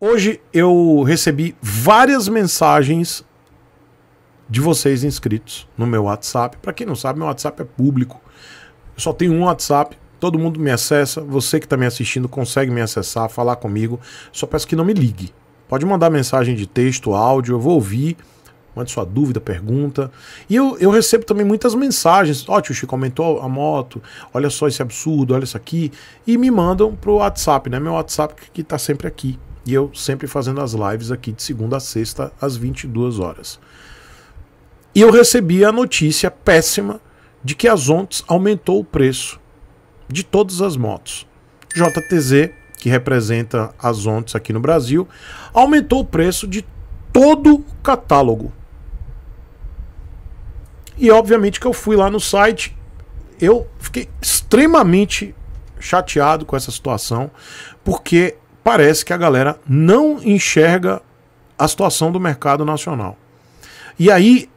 Hoje eu recebi várias mensagens de vocês inscritos no meu WhatsApp. Para quem não sabe, meu WhatsApp é público. Eu só tenho um WhatsApp, todo mundo me acessa. Você que está me assistindo consegue me acessar, falar comigo. Só peço que não me ligue. Pode mandar mensagem de texto, áudio, eu vou ouvir. Mande sua dúvida, pergunta. E eu, eu recebo também muitas mensagens. Ó, oh, tio Chico, aumentou a moto. Olha só esse absurdo, olha isso aqui. E me mandam pro WhatsApp, né? Meu WhatsApp que está sempre aqui e eu sempre fazendo as lives aqui de segunda a sexta às 22 horas. E eu recebi a notícia péssima de que a Zontes aumentou o preço de todas as motos. JTZ, que representa a Zontes aqui no Brasil, aumentou o preço de todo o catálogo. E obviamente que eu fui lá no site, eu fiquei extremamente chateado com essa situação, porque parece que a galera não enxerga a situação do mercado nacional. E aí,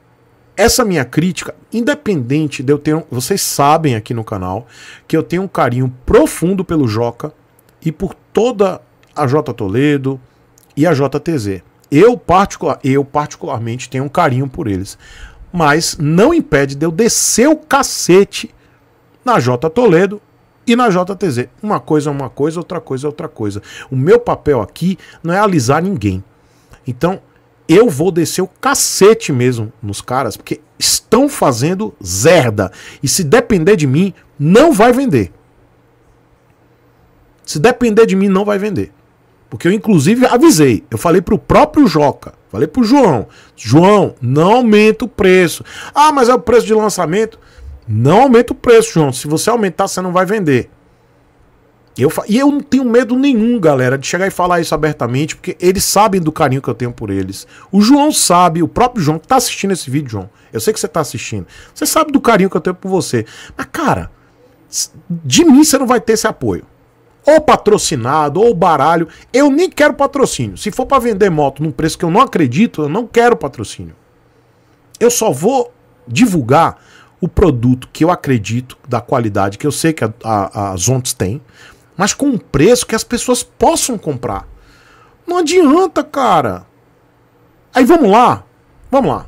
essa minha crítica, independente de eu ter. Um, vocês sabem aqui no canal que eu tenho um carinho profundo pelo Joca e por toda a J Toledo e a JTZ. Eu, particular, eu particularmente tenho um carinho por eles. Mas não impede de eu descer o cacete na J Toledo e na JTZ, uma coisa é uma coisa, outra coisa é outra coisa. O meu papel aqui não é alisar ninguém. Então, eu vou descer o cacete mesmo nos caras, porque estão fazendo zerda. E se depender de mim, não vai vender. Se depender de mim, não vai vender. Porque eu, inclusive, avisei. Eu falei pro próprio Joca. Falei pro João. João, não aumenta o preço. Ah, mas é o preço de lançamento. Não aumenta o preço, João. Se você aumentar, você não vai vender. Eu, e eu não tenho medo nenhum, galera, de chegar e falar isso abertamente, porque eles sabem do carinho que eu tenho por eles. O João sabe, o próprio João que tá assistindo esse vídeo, João. Eu sei que você tá assistindo. Você sabe do carinho que eu tenho por você. Mas, cara, de mim você não vai ter esse apoio. Ou patrocinado, ou baralho. Eu nem quero patrocínio. Se for para vender moto num preço que eu não acredito, eu não quero patrocínio. Eu só vou divulgar o produto que eu acredito, da qualidade que eu sei que a, a, a Zontes tem, mas com um preço que as pessoas possam comprar. Não adianta, cara. Aí vamos lá, vamos lá.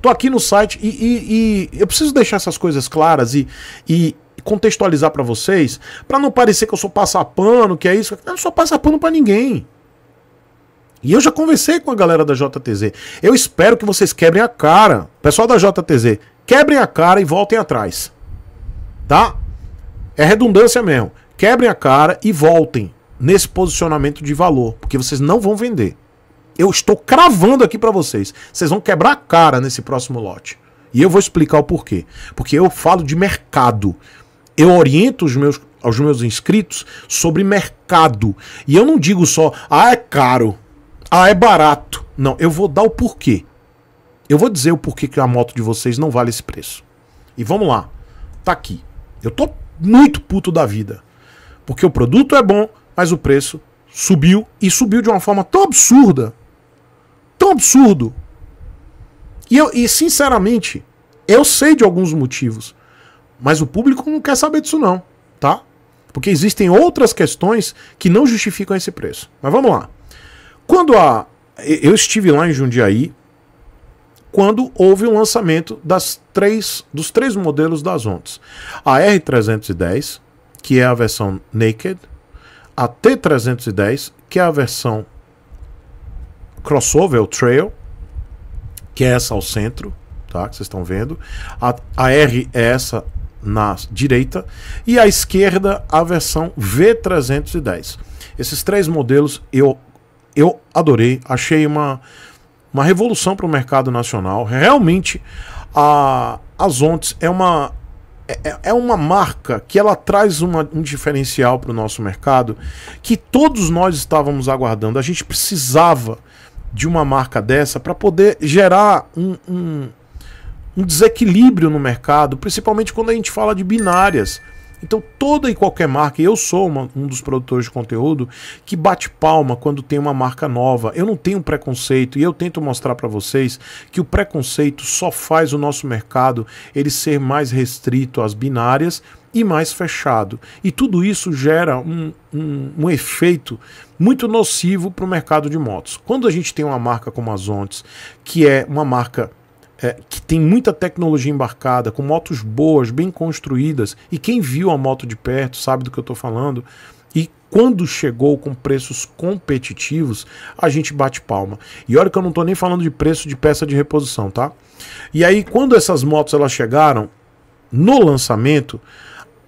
Tô aqui no site e, e, e eu preciso deixar essas coisas claras e, e contextualizar para vocês, para não parecer que eu sou passapano, que é isso. É eu não sou passapano para ninguém. E eu já conversei com a galera da JTZ. Eu espero que vocês quebrem a cara. Pessoal da JTZ, quebrem a cara e voltem atrás. Tá? É redundância mesmo. Quebrem a cara e voltem nesse posicionamento de valor, porque vocês não vão vender. Eu estou cravando aqui para vocês. Vocês vão quebrar a cara nesse próximo lote. E eu vou explicar o porquê. Porque eu falo de mercado. Eu oriento os meus, aos meus inscritos sobre mercado. E eu não digo só, ah, é caro. Ah, é barato. Não, eu vou dar o porquê. Eu vou dizer o porquê que a moto de vocês não vale esse preço. E vamos lá. Tá aqui. Eu tô muito puto da vida. Porque o produto é bom, mas o preço subiu e subiu de uma forma tão absurda. Tão absurdo. E, eu, e sinceramente, eu sei de alguns motivos. Mas o público não quer saber disso, não, tá? Porque existem outras questões que não justificam esse preço. Mas vamos lá. Quando a. Eu estive lá em Jundiaí quando houve o lançamento das três, dos três modelos das ondas. A R310, que é a versão naked, a T310, que é a versão crossover, o trail, que é essa ao centro, tá? Que vocês estão vendo. A, a R é essa na direita e à esquerda a versão V310. Esses três modelos eu eu adorei, achei uma, uma revolução para o mercado nacional. Realmente, a Zontes é uma, é, é, é uma marca que ela traz uma, um diferencial para o nosso mercado que todos nós estávamos aguardando. A gente precisava de uma marca dessa para poder gerar um, um um desequilíbrio no mercado, principalmente quando a gente fala de binárias. Então, toda e qualquer marca, eu sou uma, um dos produtores de conteúdo que bate palma quando tem uma marca nova. Eu não tenho preconceito e eu tento mostrar para vocês que o preconceito só faz o nosso mercado ele ser mais restrito às binárias e mais fechado. E tudo isso gera um, um, um efeito muito nocivo para o mercado de motos. Quando a gente tem uma marca como a Zontes, que é uma marca é, que tem muita tecnologia embarcada, com motos boas, bem construídas, e quem viu a moto de perto sabe do que eu estou falando, e quando chegou com preços competitivos, a gente bate palma. E olha que eu não estou nem falando de preço de peça de reposição, tá? E aí, quando essas motos elas chegaram no lançamento,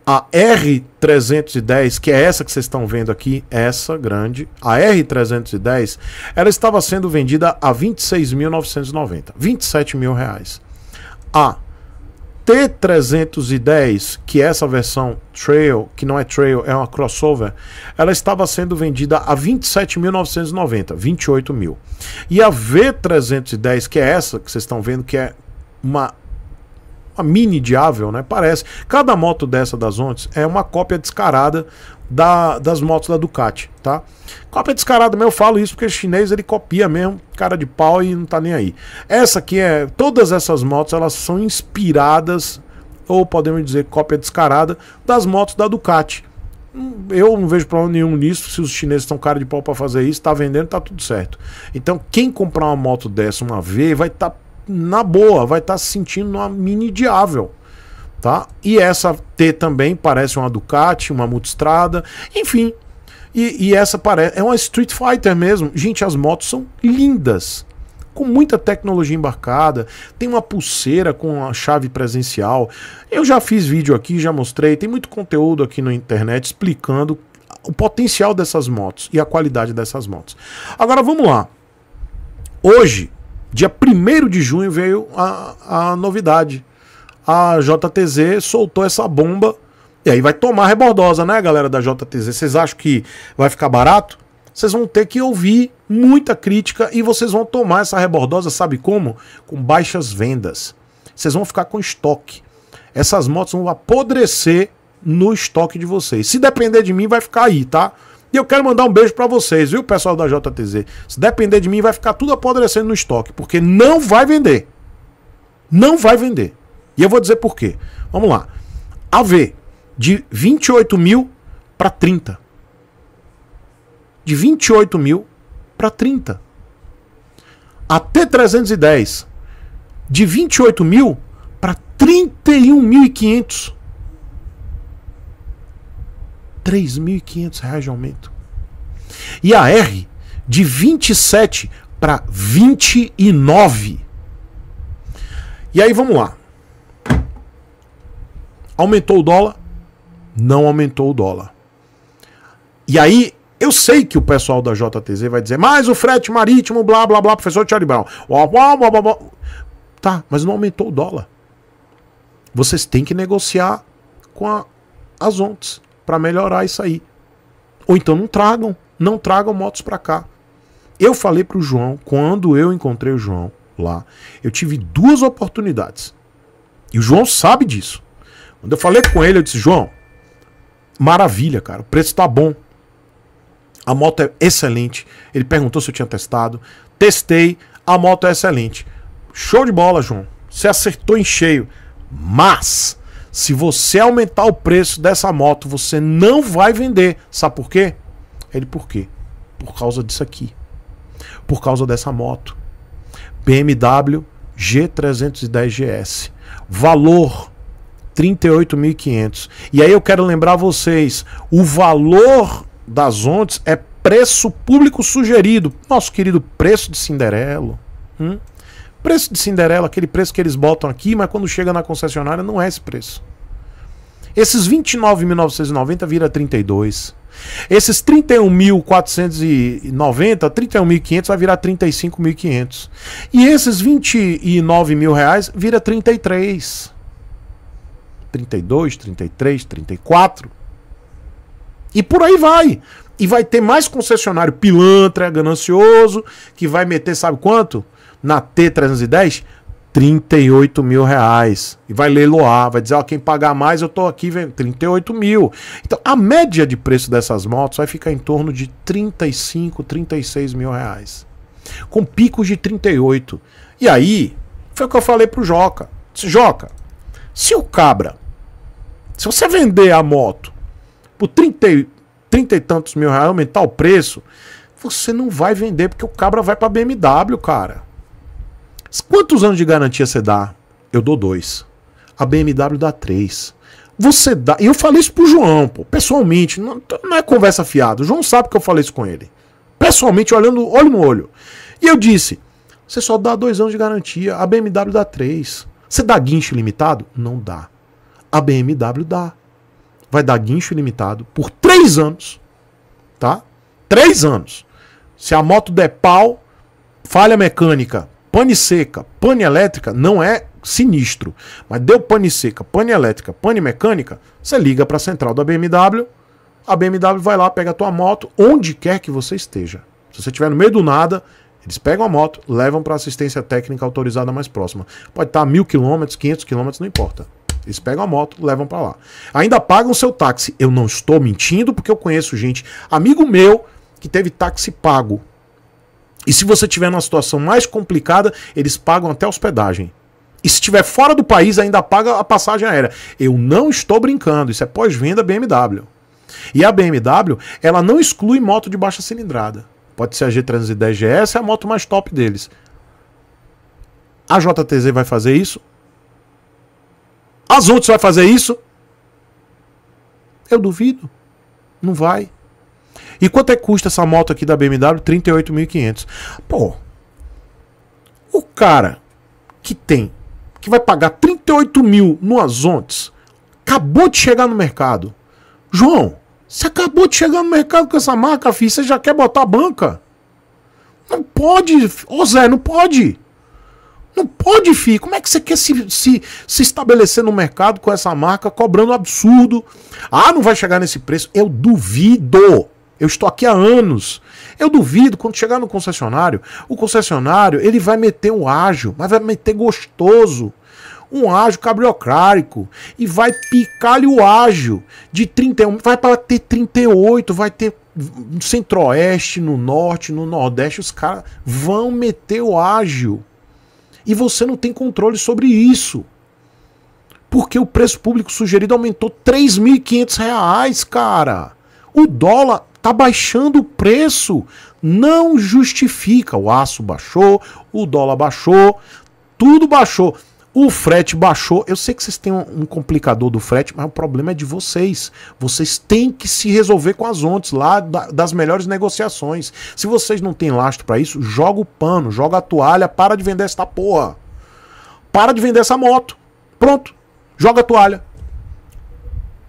a R310, que é essa que vocês estão vendo aqui, é essa grande, a R310, ela estava sendo vendida a 26.990, 27 mil reais. A T310, que é essa versão Trail, que não é Trail, é uma crossover, ela estava sendo vendida a 27.990, 28 mil. E a V310, que é essa que vocês estão vendo, que é uma uma mini diável, né? Parece. Cada moto dessa das Ontes é uma cópia descarada da, das motos da Ducati, tá? Cópia descarada, mas eu falo isso porque o chinês ele copia mesmo, cara de pau e não tá nem aí. Essa aqui é, todas essas motos elas são inspiradas ou podemos dizer cópia descarada das motos da Ducati. Eu não vejo problema nenhum nisso. Se os chineses estão cara de pau para fazer isso, tá vendendo, tá tudo certo. Então, quem comprar uma moto dessa uma vez vai estar tá na boa, vai estar tá se sentindo uma mini diável. Tá? E essa T também parece uma Ducati, uma Multistrada, enfim. E, e essa parece é uma Street Fighter mesmo. Gente, as motos são lindas, com muita tecnologia embarcada, tem uma pulseira com a chave presencial. Eu já fiz vídeo aqui, já mostrei, tem muito conteúdo aqui na internet explicando o potencial dessas motos e a qualidade dessas motos. Agora vamos lá. Hoje Dia 1 de junho veio a, a novidade. A JTZ soltou essa bomba. E aí vai tomar rebordosa, né, galera da JTZ? Vocês acham que vai ficar barato? Vocês vão ter que ouvir muita crítica e vocês vão tomar essa rebordosa, sabe como? Com baixas vendas. Vocês vão ficar com estoque. Essas motos vão apodrecer no estoque de vocês. Se depender de mim, vai ficar aí, tá? E eu quero mandar um beijo para vocês, viu, pessoal da JTZ. Se depender de mim, vai ficar tudo apodrecendo no estoque, porque não vai vender. Não vai vender. E eu vou dizer por quê. Vamos lá. AV de 28 mil para 30. De 28 mil para 30. A T310 de 28 mil para 31.500. 3.500 reais de aumento. E a R de 27 para 29. E aí vamos lá. Aumentou o dólar? Não aumentou o dólar. E aí eu sei que o pessoal da JTZ vai dizer, mas o frete marítimo, blá blá blá, professor Charlie Brown. Blá, blá, blá, blá. Tá, mas não aumentou o dólar. Vocês têm que negociar com a, as ONTs para melhorar isso aí. Ou então não tragam, não tragam motos para cá. Eu falei para o João, quando eu encontrei o João lá, eu tive duas oportunidades. E o João sabe disso. Quando eu falei com ele, eu disse: João, maravilha, cara, o preço tá bom. A moto é excelente. Ele perguntou se eu tinha testado. Testei, a moto é excelente. Show de bola, João. Você acertou em cheio. Mas se você aumentar o preço dessa moto, você não vai vender. Sabe por quê? Ele, por quê? Por causa disso aqui. Por causa dessa moto. BMW G310 GS. Valor 38.500. E aí eu quero lembrar vocês, o valor das ondas é preço público sugerido. Nosso querido preço de Cinderelo. Hum? Preço de Cinderela, aquele preço que eles botam aqui, mas quando chega na concessionária não é esse preço. Esses 29.990 vira 32. Esses 31.490, 31.500 vai virar 35.500. E esses 29 mil reais vira 33. 32, 33, 34. E por aí vai. E vai ter mais concessionário pilantra, ganancioso, que vai meter sabe quanto? na T310, 38 mil reais. E vai leiloar, vai dizer, ó, quem pagar mais, eu tô aqui vendo 38 mil. Então, a média de preço dessas motos vai ficar em torno de 35, 36 mil reais. Com picos de 38. E aí, foi o que eu falei pro Joca. Disse, Joca, se o cabra, se você vender a moto por 30, 30 e tantos mil reais, aumentar o preço, você não vai vender, porque o cabra vai pra BMW, cara. Quantos anos de garantia você dá? Eu dou dois. A BMW dá três. Você dá. E eu falei isso pro João, pô, pessoalmente. Não, não é conversa fiada. O João sabe que eu falei isso com ele. Pessoalmente, olhando olho no olho. E eu disse: você só dá dois anos de garantia. A BMW dá três. Você dá guincho limitado? Não dá. A BMW dá. Vai dar guincho limitado por três anos. Tá? Três anos. Se a moto der pau, falha mecânica, pane seca, pane elétrica não é sinistro, mas deu pane seca, pane elétrica, pane mecânica, você liga para a central da BMW, a BMW vai lá, pega a tua moto, onde quer que você esteja. Se você estiver no meio do nada, eles pegam a moto, levam para assistência técnica autorizada mais próxima. Pode estar tá a mil quilômetros, quinhentos quilômetros, não importa. Eles pegam a moto, levam para lá. Ainda pagam seu táxi. Eu não estou mentindo porque eu conheço gente, amigo meu, que teve táxi pago e se você tiver numa situação mais complicada, eles pagam até hospedagem. E se estiver fora do país, ainda paga a passagem aérea. Eu não estou brincando, isso é pós-venda BMW. E a BMW, ela não exclui moto de baixa cilindrada. Pode ser a G310 GS, é a moto mais top deles. A JTZ vai fazer isso? A Zontes vai fazer isso? Eu duvido. Não vai. E quanto é que custa essa moto aqui da BMW? 38.500. Pô, o cara que tem, que vai pagar 38 mil no Azontes, acabou de chegar no mercado. João, você acabou de chegar no mercado com essa marca, filho, você já quer botar a banca? Não pode, ô Zé, não pode. Não pode, filho. Como é que você quer se, se, se estabelecer no mercado com essa marca cobrando absurdo? Ah, não vai chegar nesse preço. Eu duvido eu estou aqui há anos. Eu duvido quando chegar no concessionário, o concessionário ele vai meter um ágio, mas vai meter gostoso. Um ágio cabriocrático e vai picar-lhe o ágio de 31, vai para ter 38, vai ter no centro-oeste, no norte, no nordeste, os caras vão meter o ágio. E você não tem controle sobre isso. Porque o preço público sugerido aumentou R$ 3.500, cara. O dólar Tá baixando o preço, não justifica. O aço baixou, o dólar baixou, tudo baixou. O frete baixou. Eu sei que vocês têm um, complicador do frete, mas o problema é de vocês. Vocês têm que se resolver com as ontes lá das melhores negociações. Se vocês não têm lastro para isso, joga o pano, joga a toalha, para de vender essa porra. Para de vender essa moto. Pronto. Joga a toalha.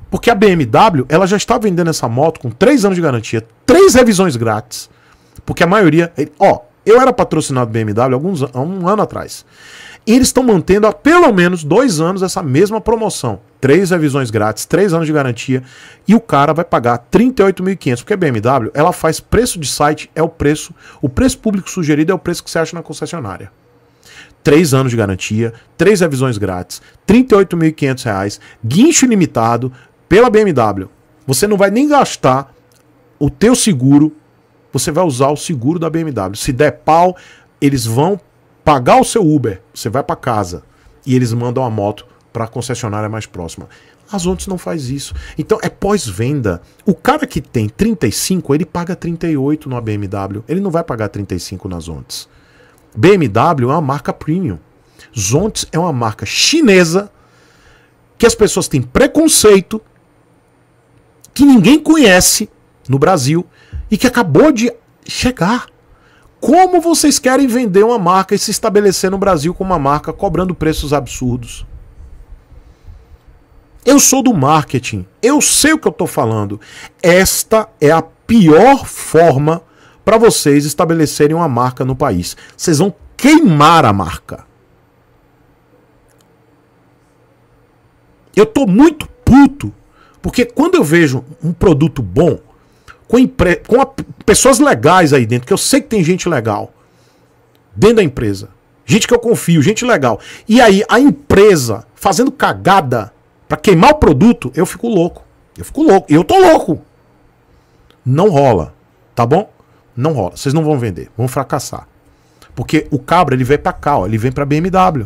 Porque a BMW ela já está vendendo essa moto com 3 anos de garantia, 3 revisões grátis. Porque a maioria. Ó, eu era patrocinado BMW alguns, há um ano atrás. E eles estão mantendo há pelo menos dois anos essa mesma promoção. Três revisões grátis, três anos de garantia. E o cara vai pagar 38.500. Porque a BMW, ela faz preço de site, é o preço. O preço público sugerido é o preço que você acha na concessionária. Três anos de garantia, três revisões grátis, R$ 38.500, guincho ilimitado, pela BMW. Você não vai nem gastar o teu seguro, você vai usar o seguro da BMW. Se der pau, eles vão pagar o seu Uber, você vai para casa e eles mandam a moto para a concessionária mais próxima. As outras não faz isso. Então é pós-venda. O cara que tem 35, ele paga 38 na BMW. Ele não vai pagar 35 nas Ontes. BMW é uma marca premium. Zontes é uma marca chinesa que as pessoas têm preconceito que ninguém conhece no Brasil e que acabou de chegar. Como vocês querem vender uma marca e se estabelecer no Brasil com uma marca cobrando preços absurdos? Eu sou do marketing, eu sei o que eu estou falando. Esta é a pior forma para vocês estabelecerem uma marca no país. Vocês vão queimar a marca. Eu estou muito puto porque quando eu vejo um produto bom, com, empre... com a... pessoas legais aí dentro, que eu sei que tem gente legal dentro da empresa, gente que eu confio, gente legal. E aí a empresa fazendo cagada para queimar o produto, eu fico louco. Eu fico louco. Eu tô louco. Não rola, tá bom? Não rola. Vocês não vão vender, vão fracassar. Porque o cabra ele vem para cá, ó, ele vem para BMW.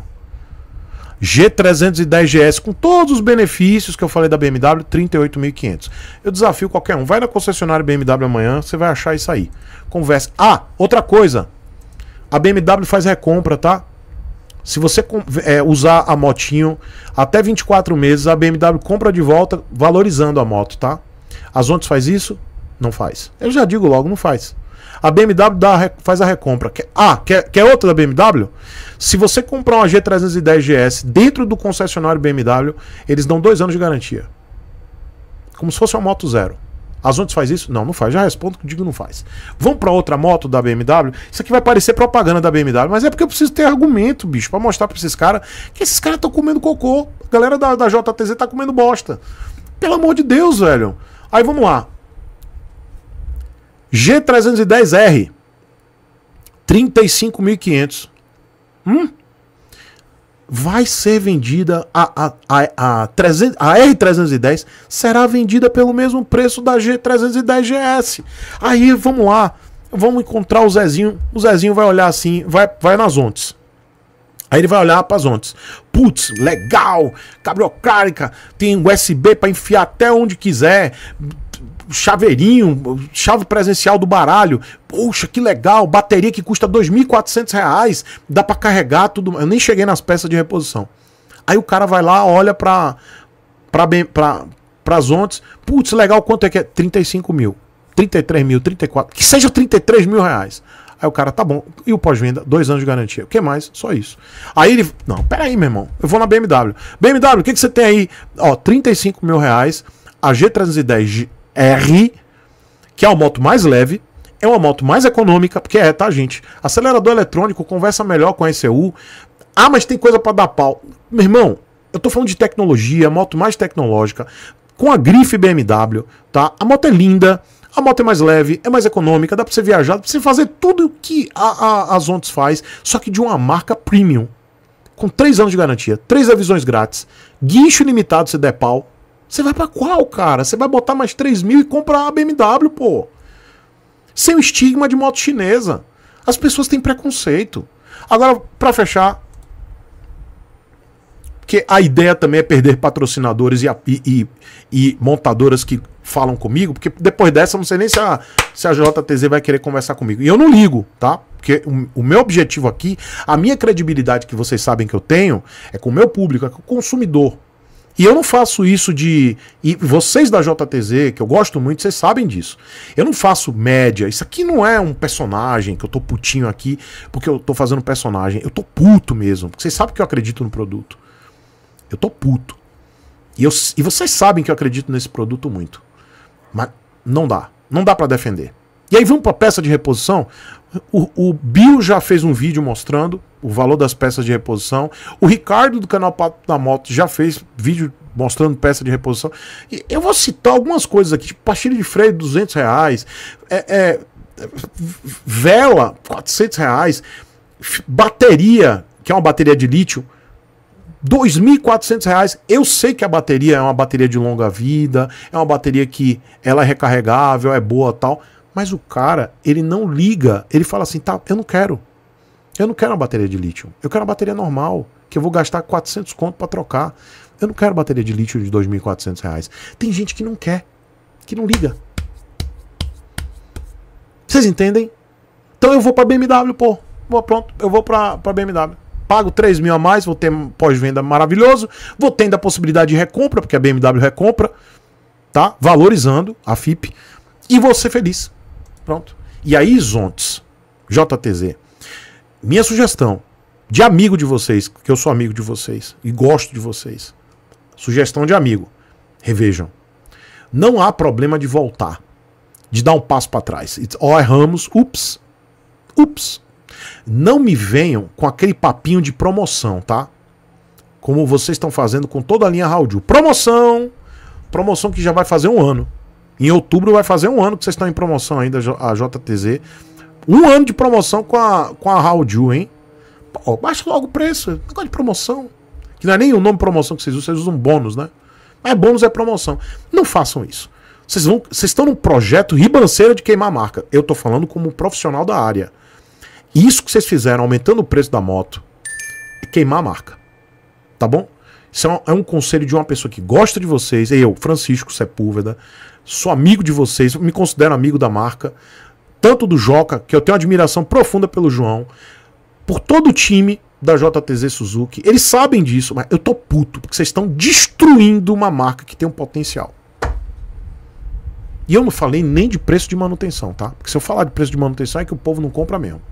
G310 GS com todos os benefícios que eu falei da BMW, 38.500. Eu desafio qualquer um, vai na concessionária BMW amanhã, você vai achar isso aí. Conversa. Ah, outra coisa. A BMW faz recompra, tá? Se você é, usar a motinho até 24 meses, a BMW compra de volta valorizando a moto, tá? A Zontes faz isso? Não faz. Eu já digo logo, não faz. A BMW dá, faz a recompra. ah, quer, quer outra da BMW? Se você comprar uma G310 GS dentro do concessionário BMW, eles dão dois anos de garantia. Como se fosse uma moto zero. A Zontes faz isso? Não, não faz. Já respondo que digo não faz. Vamos para outra moto da BMW? Isso aqui vai parecer propaganda da BMW, mas é porque eu preciso ter argumento, bicho, para mostrar para esses caras que esses caras estão comendo cocô. A galera da, da JTZ tá comendo bosta. Pelo amor de Deus, velho. Aí vamos lá. G310R, 35.500. Hum? Vai ser vendida a, a, a, a, 300, a R310 será vendida pelo mesmo preço da G310GS. Aí vamos lá, vamos encontrar o Zezinho. O Zezinho vai olhar assim, vai, vai nas ontes. Aí ele vai olhar para as ondas. Putz, legal, cabriocárica, tem USB para enfiar até onde quiser, chaveirinho, chave presencial do baralho. Poxa, que legal, bateria que custa R$ 2.400, dá para carregar tudo. Eu nem cheguei nas peças de reposição. Aí o cara vai lá, olha para para para para ondas Putz, legal, quanto é que é? 35 mil, 33 mil, 34, que seja 33 mil reais. Aí o cara, tá bom. E o pós-venda? Dois anos de garantia. O que mais? Só isso. Aí ele, não, peraí, meu irmão. Eu vou na BMW. BMW, o que, que você tem aí? Ó, 35 mil reais. A G310 R, que é a moto mais leve, é uma moto mais econômica, porque é, tá, gente? Acelerador eletrônico conversa melhor com a ECU. Ah, mas tem coisa para dar pau. Meu irmão, eu tô falando de tecnologia, moto mais tecnológica, com a grife BMW, tá? A moto é linda, a moto é mais leve, é mais econômica, dá pra você viajar, dá pra você fazer tudo o que a, a, a Zontes faz, só que de uma marca premium. Com 3 anos de garantia, 3 revisões grátis, guincho limitado, se der pau, você vai para qual, cara? Você vai botar mais 3 mil e comprar a BMW, pô. Sem o estigma de moto chinesa. As pessoas têm preconceito. Agora, para fechar, porque a ideia também é perder patrocinadores e, e, e, montadoras que falam comigo, porque depois dessa eu não sei nem se a, se a JTZ vai querer conversar comigo. E eu não ligo, tá? Porque o, o meu objetivo aqui, a minha credibilidade que vocês sabem que eu tenho, é com o meu público, é com o consumidor. E eu não faço isso de. E vocês da JTZ, que eu gosto muito, vocês sabem disso. Eu não faço média. Isso aqui não é um personagem que eu tô putinho aqui porque eu tô fazendo personagem. Eu tô puto mesmo. Porque vocês sabem que eu acredito no produto. Eu tô puto. E, eu... e vocês sabem que eu acredito nesse produto muito. Mas não dá. Não dá para defender. E aí vamos pra peça de reposição. O, o Bill já fez um vídeo mostrando o valor das peças de reposição. O Ricardo do canal Papo da Moto já fez vídeo mostrando peça de reposição. E eu vou citar algumas coisas aqui, tipo pastilha de freio 200 reais, é, é, vela 400 reais, bateria, que é uma bateria de lítio, 2.400 reais. Eu sei que a bateria é uma bateria de longa vida, é uma bateria que ela é recarregável, é boa tal. Mas o cara, ele não liga, ele fala assim: tá, eu não quero. Eu não quero uma bateria de lítio. Eu quero uma bateria normal, que eu vou gastar 400 conto para trocar. Eu não quero bateria de lítio de 2.400 reais. Tem gente que não quer, que não liga. Vocês entendem? Então eu vou para BMW, pô. Vou, pronto, eu vou para BMW. Pago 3 mil a mais, vou ter pós-venda maravilhoso. Vou tendo a possibilidade de recompra, porque a BMW recompra, tá? Valorizando a FIP. E vou ser feliz. Pronto. E aí, Zontes, JTZ, minha sugestão de amigo de vocês, que eu sou amigo de vocês e gosto de vocês. Sugestão de amigo. Revejam. Não há problema de voltar, de dar um passo para trás. Ó, erramos, ups. Ups. Não me venham com aquele papinho de promoção, tá? Como vocês estão fazendo com toda a linha Raudil. Promoção! Promoção que já vai fazer um ano. Em outubro vai fazer um ano que vocês estão em promoção ainda, a JTZ. Um ano de promoção com a, com a Hauju, hein? Pô, baixa logo o preço. Negócio de promoção. Que não é nem o nome promoção que vocês usam, vocês usam bônus, né? Mas bônus é promoção. Não façam isso. Vocês, vão, vocês estão num projeto ribanceiro de queimar a marca. Eu tô falando como profissional da área. Isso que vocês fizeram, aumentando o preço da moto, é queimar a marca. Tá bom? Isso é um, é um conselho de uma pessoa que gosta de vocês. Eu, Francisco Sepúlveda, sou amigo de vocês, me considero amigo da marca, tanto do Joca, que eu tenho admiração profunda pelo João, por todo o time da JTZ Suzuki. Eles sabem disso, mas eu tô puto, porque vocês estão destruindo uma marca que tem um potencial. E eu não falei nem de preço de manutenção, tá? Porque se eu falar de preço de manutenção é que o povo não compra mesmo.